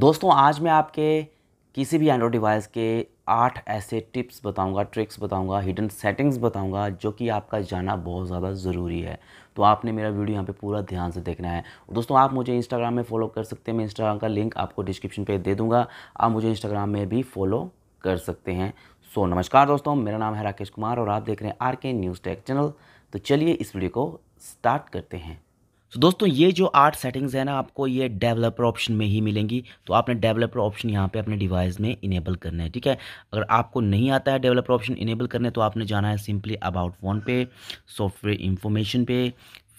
दोस्तों आज मैं आपके किसी भी एंड्रॉयड डिवाइस के आठ ऐसे टिप्स बताऊंगा ट्रिक्स बताऊंगा हिडन सेटिंग्स बताऊंगा जो कि आपका जाना बहुत ज़्यादा ज़रूरी है तो आपने मेरा वीडियो यहाँ पे पूरा ध्यान से देखना है दोस्तों आप मुझे इंस्टाग्राम में फॉलो कर सकते हैं मैं इंस्टाग्राम का लिंक आपको डिस्क्रिप्शन पर दे दूँगा आप मुझे इंस्टाग्राम में भी फॉलो कर सकते हैं सो नमस्कार दोस्तों मेरा नाम है राकेश कुमार और आप देख रहे हैं आर के न्यूज़ टेक चैनल तो चलिए इस वीडियो को स्टार्ट करते हैं तो so, दोस्तों ये जो आठ सेटिंग्स है ना आपको ये डेवलपर ऑप्शन में ही मिलेंगी तो आपने डेवलपर ऑप्शन यहाँ पे अपने डिवाइस में इनेबल करना है ठीक है अगर आपको नहीं आता है डेवलपर ऑप्शन इनेबल करने तो आपने जाना है सिंपली अबाउट फोन पे सॉफ्टवेयर इन्फॉर्मेशन पे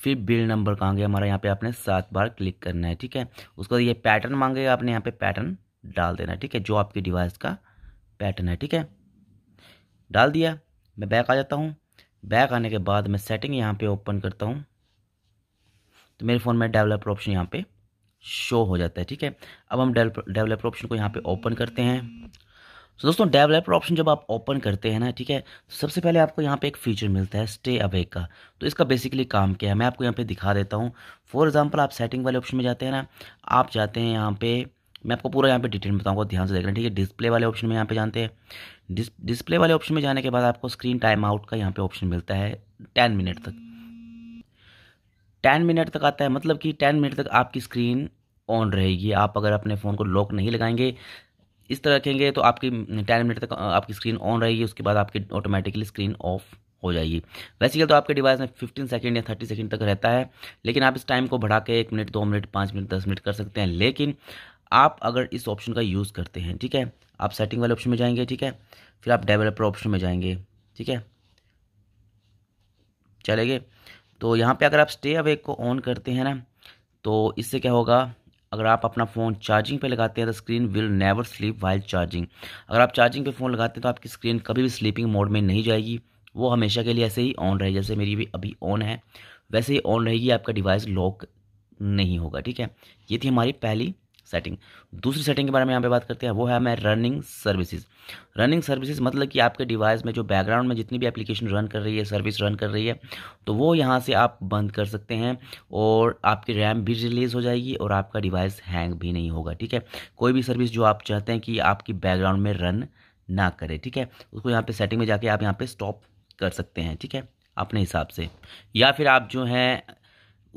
फिर बिल नंबर कहाँ गया हमारा यहाँ पे आपने सात बार क्लिक करना है ठीक है उसके बाद ये पैटर्न मांगेगा आपने यहाँ पे पैटर्न डाल देना है ठीक है जो आपके डिवाइस का पैटर्न है ठीक है डाल दिया मैं बैक आ जाता हूँ बैक आने के बाद मैं सेटिंग यहाँ पे ओपन करता हूँ तो मेरे फ़ोन में डेवलपर ऑप्शन यहाँ पे शो हो जाता है ठीक है अब हम डेवलपर ऑप्शन को यहाँ पे ओपन करते हैं तो दोस्तों डेवलपर ऑप्शन जब आप ओपन करते हैं ना ठीक है तो सबसे पहले आपको यहाँ पे एक फीचर मिलता है स्टे अवेक का तो इसका बेसिकली काम क्या है मैं आपको यहाँ पे दिखा देता हूँ फॉर एग्जांपल आप सेटिंग वाले ऑप्शन में जाते हैं ना आप जाते हैं यहाँ पे मैं आपको पूरा यहाँ पे डिटेल बताऊँगा ध्यान से देखना ठीक है डिस्प्ले वाले ऑप्शन में यहाँ पे जानते हैं डिस्प्ले वाले ऑप्शन में जाने के बाद आपको स्क्रीन टाइम आउट का यहाँ पे ऑप्शन मिलता है टेन मिनट तक टेन मिनट तक आता है मतलब कि टेन मिनट तक आपकी स्क्रीन ऑन रहेगी आप अगर अपने फ़ोन को लॉक नहीं लगाएंगे इस तरह रखेंगे तो आपकी टेन मिनट तक आपकी स्क्रीन ऑन रहेगी उसके बाद आपकी ऑटोमेटिकली स्क्रीन ऑफ हो जाएगी वैसे तो आपके डिवाइस में 15 सेकंड या 30 सेकंड तक रहता है लेकिन आप इस टाइम को बढ़ा के एक मिनट दो मिनट पाँच मिनट दस मिनट कर सकते हैं लेकिन आप अगर इस ऑप्शन का यूज़ करते हैं ठीक है आप सेटिंग वाले ऑप्शन में जाएंगे ठीक है फिर आप डेवलपर ऑप्शन में जाएंगे ठीक है चले गए तो यहाँ पे अगर आप स्टे अवेक को ऑन करते हैं ना तो इससे क्या होगा अगर आप अपना फ़ोन चार्जिंग पे लगाते हैं तो screen will never sleep while charging अगर आप चार्जिंग पे फ़ोन लगाते हैं तो आपकी स्क्रीन कभी भी स्लीपिंग मोड में नहीं जाएगी वो हमेशा के लिए ऐसे ही ऑन रहेगी जैसे मेरी भी अभी ऑन है वैसे ही ऑन रहेगी आपका डिवाइस लॉक नहीं होगा ठीक है ये थी हमारी पहली सेटिंग दूसरी सेटिंग के बारे में यहाँ पे बात करते हैं वो है मैं रनिंग सर्विसेज रनिंग सर्विसेज मतलब कि आपके डिवाइस में जो बैकग्राउंड में जितनी भी एप्लीकेशन रन कर रही है सर्विस रन कर रही है तो वो यहाँ से आप बंद कर सकते हैं और आपकी रैम भी रिलीज़ हो जाएगी और आपका डिवाइस हैंग भी नहीं होगा ठीक है कोई भी सर्विस जो आप चाहते हैं कि आपकी बैकग्राउंड में रन ना करे ठीक है उसको यहाँ पर सेटिंग में जाके आप यहाँ पर स्टॉप कर सकते हैं ठीक है अपने हिसाब से या फिर आप जो हैं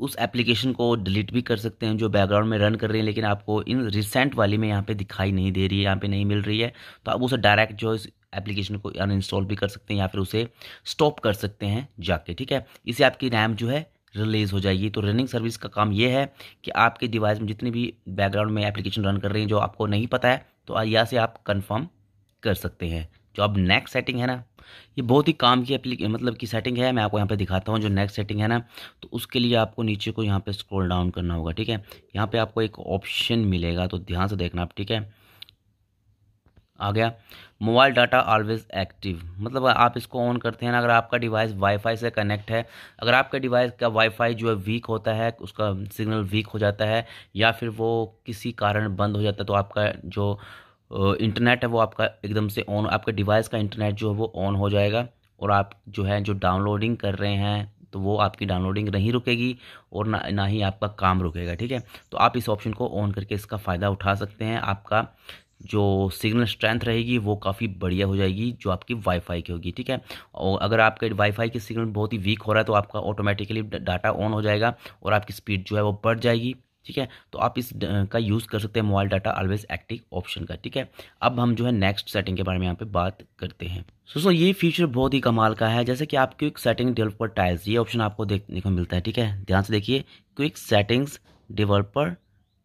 उस एप्लीकेशन को डिलीट भी कर सकते हैं जो बैकग्राउंड में रन कर रहे हैं लेकिन आपको इन रिसेंट वाली में यहाँ पे दिखाई नहीं दे रही है यहाँ पे नहीं मिल रही है तो आप उसे डायरेक्ट जो इस एप्लीकेशन को अनइंस्टॉल भी कर सकते हैं या फिर उसे स्टॉप कर सकते हैं जाके ठीक है इसे आपकी रैम जो है रिलीज़ हो जाएगी तो रनिंग सर्विस का काम यह है कि आपके डिवाइस में जितनी भी बैकग्राउंड में एप्लीकेशन रन कर रही हैं जो आपको नहीं पता है तो यहाँ से आप कन्फर्म कर सकते हैं जो तो अब नेक्स्ट सेटिंग है ना ये बहुत ही काम की एप्लीक मतलब की सेटिंग है मैं आपको यहाँ पे दिखाता हूँ जो नेक्स्ट सेटिंग है ना तो उसके लिए आपको नीचे को यहाँ पे स्क्रॉल डाउन करना होगा ठीक है यहाँ पे आपको एक ऑप्शन मिलेगा तो ध्यान से देखना आप ठीक है आ गया मोबाइल डाटा ऑलवेज एक्टिव मतलब आप इसको ऑन करते हैं ना अगर आपका डिवाइस वाईफाई से कनेक्ट है अगर आपका डिवाइस का वाईफाई जो है वीक होता है उसका सिग्नल वीक हो जाता है या फिर वो किसी कारण बंद हो जाता है तो आपका जो इंटरनेट है वो आपका एकदम से ऑन आपके डिवाइस का इंटरनेट जो है वो ऑन हो जाएगा और आप जो है जो डाउनलोडिंग कर रहे हैं तो वो आपकी डाउनलोडिंग नहीं रुकेगी और ना ना ही आपका काम रुकेगा ठीक है तो आप इस ऑप्शन को ऑन करके इसका फ़ायदा उठा सकते हैं आपका जो सिग्नल स्ट्रेंथ रहेगी वो काफ़ी बढ़िया हो जाएगी जो आपकी वाईफाई की होगी ठीक है और अगर आपके वाईफाई की सिग्नल बहुत ही वीक हो रहा है तो आपका ऑटोमेटिकली डाटा ऑन हो जाएगा और आपकी स्पीड जो है वो बढ़ जाएगी ठीक है तो आप इस का यूज़ कर सकते हैं mobile data always active option का ठीक है अब हम जो है नेक्स्ट सेटिंग के बारे में यहाँ पे बात करते हैं सो सो ये फीचर बहुत ही कमाल का है जैसे कि आप क्विक सेटिंग डेवलपर टाइल्स ये ऑप्शन आपको देखने को मिलता है ठीक है ध्यान से देखिए क्विक सेटिंग्स डेवलपर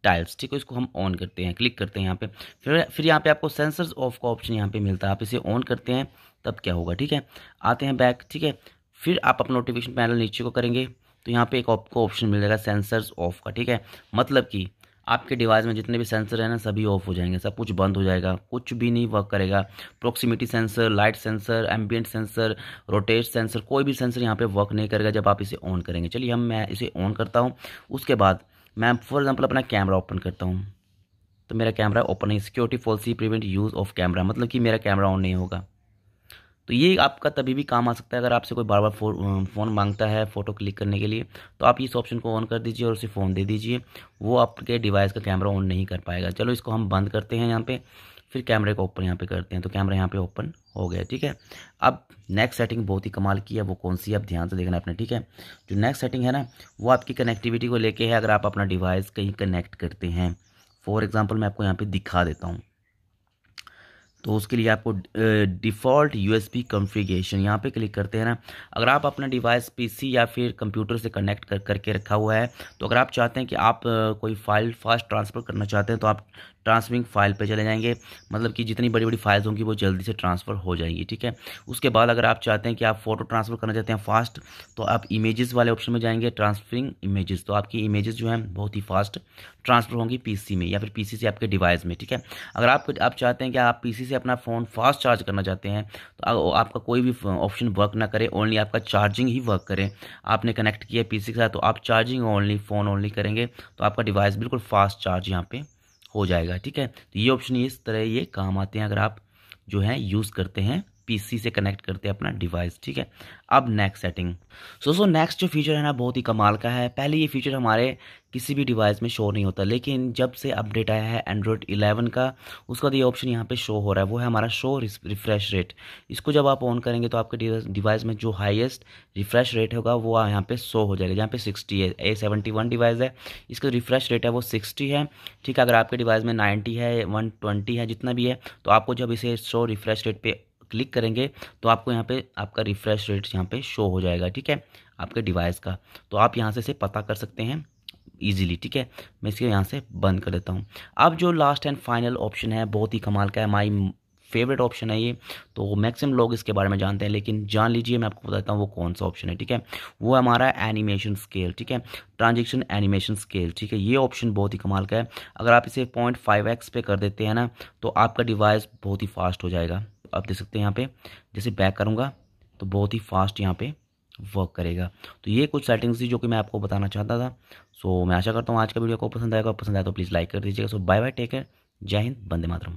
टाइल्स ठीक है इसको हम ऑन करते हैं क्लिक करते हैं यहाँ पे फिर फिर यहाँ पे आपको सेंसर्स ऑफ का ऑप्शन यहाँ पे मिलता है आप इसे ऑन करते हैं तब क्या होगा ठीक है आते हैं बैक ठीक है फिर आप अपना नोटिफिकेशन पैनल नीचे को करेंगे तो यहाँ पे एक आपको ऑप्शन मिल जाएगा सेंसर्स ऑफ का ठीक है मतलब कि आपके डिवाइस में जितने भी सेंसर हैं ना सभी ऑफ हो जाएंगे सब कुछ बंद हो जाएगा कुछ भी नहीं वर्क करेगा proximity sensor light sensor ambient sensor rotate sensor कोई भी सेंसर यहाँ पर वर्क नहीं करेगा जब आप इसे ऑन करेंगे चलिए हम मैं इसे ऑन करता हूँ उसके बाद मैं फॉर एग्जाम्पल अपना कैमरा ओपन करता हूँ तो मेरा कैमरा ओपन नहीं security policy prevent use of camera मतलब कि मेरा कैमरा ऑन नहीं होगा तो ये आपका तभी भी काम आ सकता है अगर आपसे कोई बार बार फो, फ़ोन मांगता है फ़ोटो क्लिक करने के लिए तो आप इस ऑप्शन को ऑन कर दीजिए और उसे फ़ोन दे दीजिए वो आपके डिवाइस का कैमरा ऑन नहीं कर पाएगा चलो इसको हम बंद करते हैं यहाँ पर फिर कैमरे को ओपन यहाँ पे करते हैं तो कैमरा यहाँ पे ओपन हो गया ठीक है अब नेक्स्ट सेटिंग बहुत ही कमाल की है वो कौन सी है ध्यान से देखना अपने ठीक है जो नेक्स्ट सेटिंग है ना वो आपकी कनेक्टिविटी को लेके है अगर आप अपना डिवाइस कहीं कनेक्ट करते हैं फॉर एग्जाम्पल मैं आपको यहाँ पर दिखा देता हूँ तो उसके लिए आपको डिफ़ॉल्ट यू एस कॉन्फ़िगरेशन यहाँ पे क्लिक करते हैं ना अगर आप अपना डिवाइस पीसी या फिर कंप्यूटर से कनेक्ट कर करके रखा हुआ है तो अगर आप चाहते हैं कि आप कोई फाइल फास्ट ट्रांसफ़र करना चाहते हैं तो आप ट्रांसफरिंग फाइल पे चले जाएंगे मतलब कि जितनी बड़ी बड़ी फाइल्स होंगी वो जल्दी से ट्रांसफ़र हो जाएंगी ठीक है उसके बाद अगर आप चाहते हैं कि आप फोटो ट्रांसफ़र करना चाहते हैं फास्ट तो आप इमेजेस वाले ऑप्शन में जाएंगे ट्रांसफरिंग इमेजेस तो आपकी इमेजेस जो है बहुत ही फास्ट ट्रांसफ़र होंगी पीसी में या फिर पीसी से आपके डिवाइस में ठीक है अगर आप आप चाहते हैं कि आप पीसी से अपना फ़ोन फास्ट चार्ज करना चाहते हैं तो आपका कोई भी ऑप्शन वर्क ना करे ओनली आपका चार्जिंग ही वर्क करें आपने कनेक्ट किया पीसी के साथ तो आप चार्जिंग ओनली फ़ोन ओनली करेंगे तो आपका डिवाइस बिल्कुल फास्ट चार्ज यहाँ पर हो जाएगा ठीक है तो ये ऑप्शन इस तरह ये काम आते हैं अगर आप जो है यूज़ करते हैं पीसी से कनेक्ट करते हैं अपना डिवाइस ठीक है अब next setting so so next जो फीचर है ना बहुत ही कमाल का है पहले ये फीचर हमारे किसी भी डिवाइस में शो नहीं होता लेकिन जब से अपडेट आया है एंड्रॉयड 11 का उसका ये ऑप्शन यहाँ पे शो हो रहा है वो है हमारा शो रिफ्रेश रेट इसको जब आप ऑन करेंगे तो आपके डिवाइस में जो हाइएस्ट रिफ्रेश रेट होगा वो यहाँ पे शो हो जाएगा यहाँ पे सिक्सटी है ए सेवेंटी वन डिवाइस है इसका रिफ्रेश रेट है वो सिक्सटी है ठीक है अगर आपके डिवाइस में नाइन्टी है वन ट्वेंटी है जितना भी है तो आपको जब इसे शो रिफ्रेश रेट पर क्लिक करेंगे तो आपको यहाँ पे आपका रिफ्रेश रेट यहाँ पे शो हो जाएगा ठीक है आपके डिवाइस का तो आप यहाँ से इसे पता कर सकते हैं ईजिली ठीक है मैं इसको यहाँ से बंद कर देता हूँ अब जो लास्ट एंड फाइनल ऑप्शन है बहुत ही कमाल का है माई फेवरेट ऑप्शन है ये तो मैक्सिमम लोग इसके बारे में जानते हैं लेकिन जान लीजिए मैं आपको बताता हूँ वो कौन सा ऑप्शन है ठीक है वो है हमारा एनिमेशन स्केल ठीक है ट्रांजेक्शन एनिमेशन स्केल ठीक है ये ऑप्शन बहुत ही कमाल का है अगर आप इसे पॉइंट फाइव एक्स पे कर देते हैं ना तो आपका डिवाइस बहुत ही फास्ट हो जाएगा आप देख सकते हैं यहाँ पे जैसे बैक करूँगा तो बहुत ही फास्ट यहाँ पे वर्क करेगा तो ये कुछ सेटिंग्स थी जो कि मैं आपको बताना चाहता था सो मैं आशा करता हूँ आज का वीडियो को पसंद आएगा पसंद आया तो प्लीज़ लाइक कर दीजिएगा so bye bye take care जय हिंद बंदे मातरम